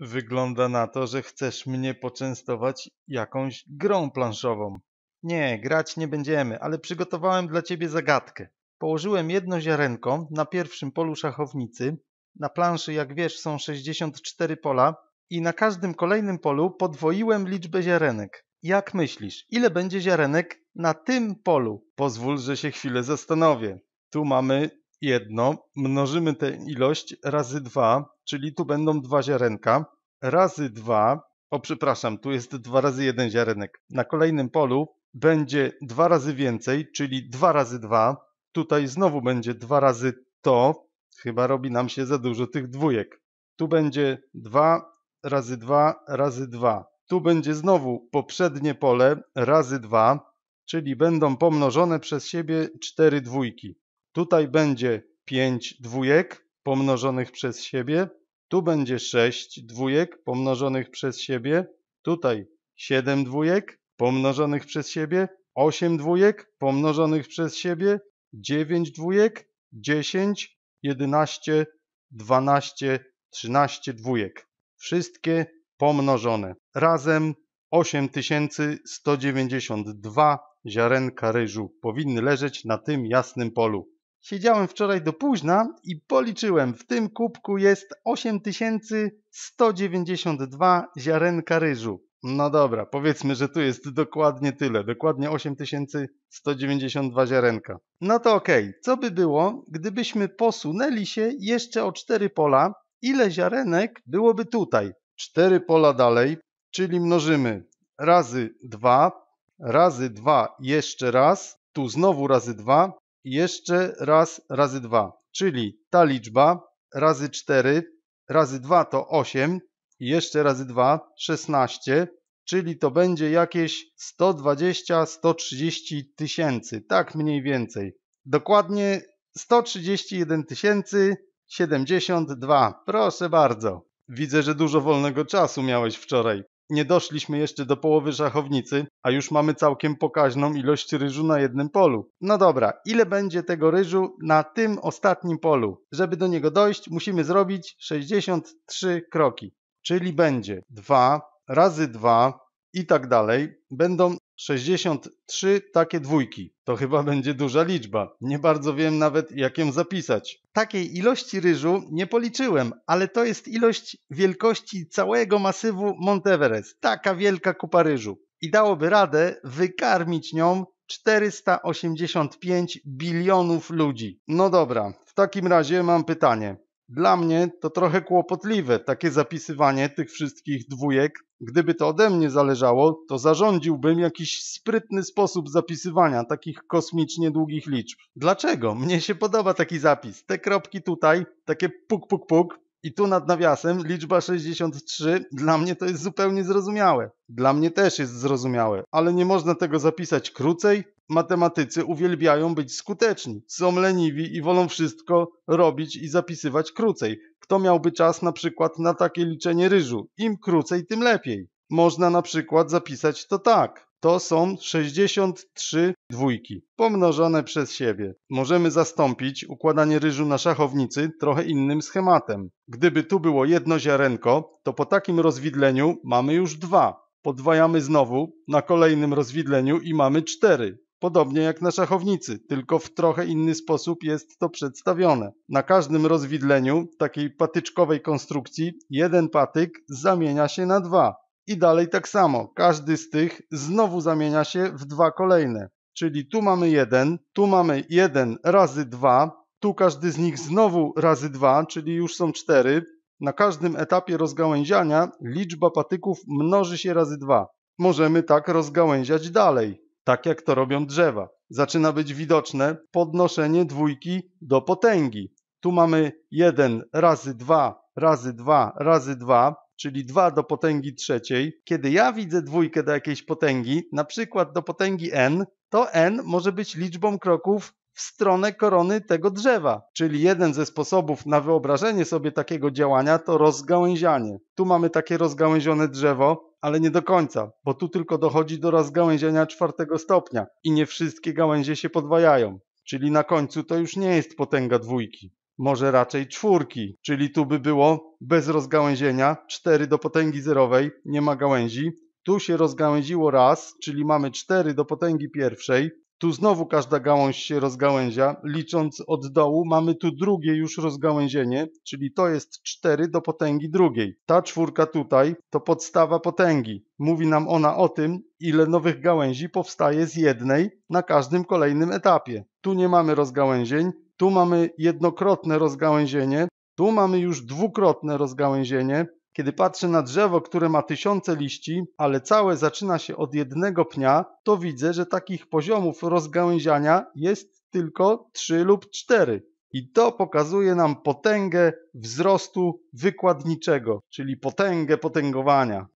Wygląda na to, że chcesz mnie poczęstować jakąś grą planszową. Nie, grać nie będziemy, ale przygotowałem dla ciebie zagadkę. Położyłem jedno ziarenko na pierwszym polu szachownicy. Na planszy, jak wiesz, są 64 pola i na każdym kolejnym polu podwoiłem liczbę ziarenek. Jak myślisz, ile będzie ziarenek na tym polu? Pozwól, że się chwilę zastanowię. Tu mamy jedno, mnożymy tę ilość razy 2, czyli tu będą dwa ziarenka, razy 2, o przepraszam, tu jest 2 razy 1 ziarenek. Na kolejnym polu będzie 2 razy więcej, czyli 2 razy 2. Tutaj znowu będzie 2 razy to, chyba robi nam się za dużo tych dwójek. Tu będzie 2 razy 2 razy 2. Tu będzie znowu poprzednie pole razy 2, czyli będą pomnożone przez siebie 4 dwójki. Tutaj będzie 5 dwójek pomnożonych przez siebie. Tu będzie 6 dwójek pomnożonych przez siebie. Tutaj 7 dwójek pomnożonych przez siebie. 8 dwójek pomnożonych przez siebie. 9 dwójek, 10, 11, 12, 13 dwójek. Wszystkie pomnożone. Razem 8192 ziarenka ryżu powinny leżeć na tym jasnym polu. Siedziałem wczoraj do późna i policzyłem, w tym kubku jest 8192 ziarenka ryżu. No dobra, powiedzmy, że tu jest dokładnie tyle, dokładnie 8192 ziarenka. No to okej, okay. co by było, gdybyśmy posunęli się jeszcze o 4 pola, ile ziarenek byłoby tutaj? 4 pola dalej, czyli mnożymy razy 2, razy 2 jeszcze raz, tu znowu razy 2, jeszcze raz razy 2, czyli ta liczba razy 4, razy 2 to 8, jeszcze razy 2, 16, czyli to będzie jakieś 120-130 tysięcy, tak mniej więcej. Dokładnie 131 tysięcy 72. Proszę bardzo. Widzę, że dużo wolnego czasu miałeś wczoraj nie doszliśmy jeszcze do połowy szachownicy, a już mamy całkiem pokaźną ilość ryżu na jednym polu. No dobra, ile będzie tego ryżu na tym ostatnim polu? Żeby do niego dojść, musimy zrobić 63 kroki, czyli będzie 2 razy 2 i tak dalej. Będą 63 takie dwójki. To chyba będzie duża liczba. Nie bardzo wiem nawet, jak ją zapisać. Takiej ilości ryżu nie policzyłem, ale to jest ilość wielkości całego masywu Monteverest. Taka wielka kupa ryżu. I dałoby radę wykarmić nią 485 bilionów ludzi. No dobra, w takim razie mam pytanie. Dla mnie to trochę kłopotliwe takie zapisywanie tych wszystkich dwójek. Gdyby to ode mnie zależało, to zarządziłbym jakiś sprytny sposób zapisywania takich kosmicznie długich liczb. Dlaczego? Mnie się podoba taki zapis. Te kropki tutaj, takie puk, puk, puk, i tu nad nawiasem liczba 63 dla mnie to jest zupełnie zrozumiałe. Dla mnie też jest zrozumiałe, ale nie można tego zapisać krócej. Matematycy uwielbiają być skuteczni, są leniwi i wolą wszystko robić i zapisywać krócej. Kto miałby czas na przykład na takie liczenie ryżu? Im krócej, tym lepiej. Można na przykład zapisać to tak to są 63 dwójki pomnożone przez siebie. Możemy zastąpić układanie ryżu na szachownicy trochę innym schematem. Gdyby tu było jedno ziarenko, to po takim rozwidleniu mamy już dwa. Podwajamy znowu na kolejnym rozwidleniu i mamy cztery. Podobnie jak na szachownicy, tylko w trochę inny sposób jest to przedstawione. Na każdym rozwidleniu takiej patyczkowej konstrukcji jeden patyk zamienia się na dwa. I dalej tak samo. Każdy z tych znowu zamienia się w dwa kolejne. Czyli tu mamy jeden, tu mamy jeden razy dwa, tu każdy z nich znowu razy dwa, czyli już są cztery. Na każdym etapie rozgałęziania liczba patyków mnoży się razy dwa. Możemy tak rozgałęziać dalej, tak jak to robią drzewa. Zaczyna być widoczne podnoszenie dwójki do potęgi. Tu mamy 1 razy 2 razy 2 razy 2, czyli 2 do potęgi trzeciej, kiedy ja widzę dwójkę do jakiejś potęgi, na przykład do potęgi n, to n może być liczbą kroków w stronę korony tego drzewa. Czyli jeden ze sposobów na wyobrażenie sobie takiego działania to rozgałęzianie. Tu mamy takie rozgałęzione drzewo, ale nie do końca, bo tu tylko dochodzi do rozgałęzienia czwartego stopnia i nie wszystkie gałęzie się podwajają. Czyli na końcu to już nie jest potęga dwójki może raczej czwórki, czyli tu by było bez rozgałęzienia 4 do potęgi zerowej, nie ma gałęzi. Tu się rozgałęziło raz, czyli mamy 4 do potęgi pierwszej. Tu znowu każda gałąź się rozgałęzia. Licząc od dołu mamy tu drugie już rozgałęzienie, czyli to jest 4 do potęgi drugiej. Ta czwórka tutaj to podstawa potęgi. Mówi nam ona o tym, ile nowych gałęzi powstaje z jednej na każdym kolejnym etapie. Tu nie mamy rozgałęzień, tu mamy jednokrotne rozgałęzienie, tu mamy już dwukrotne rozgałęzienie. Kiedy patrzę na drzewo, które ma tysiące liści, ale całe zaczyna się od jednego pnia, to widzę, że takich poziomów rozgałęziania jest tylko trzy lub cztery. I to pokazuje nam potęgę wzrostu wykładniczego, czyli potęgę potęgowania.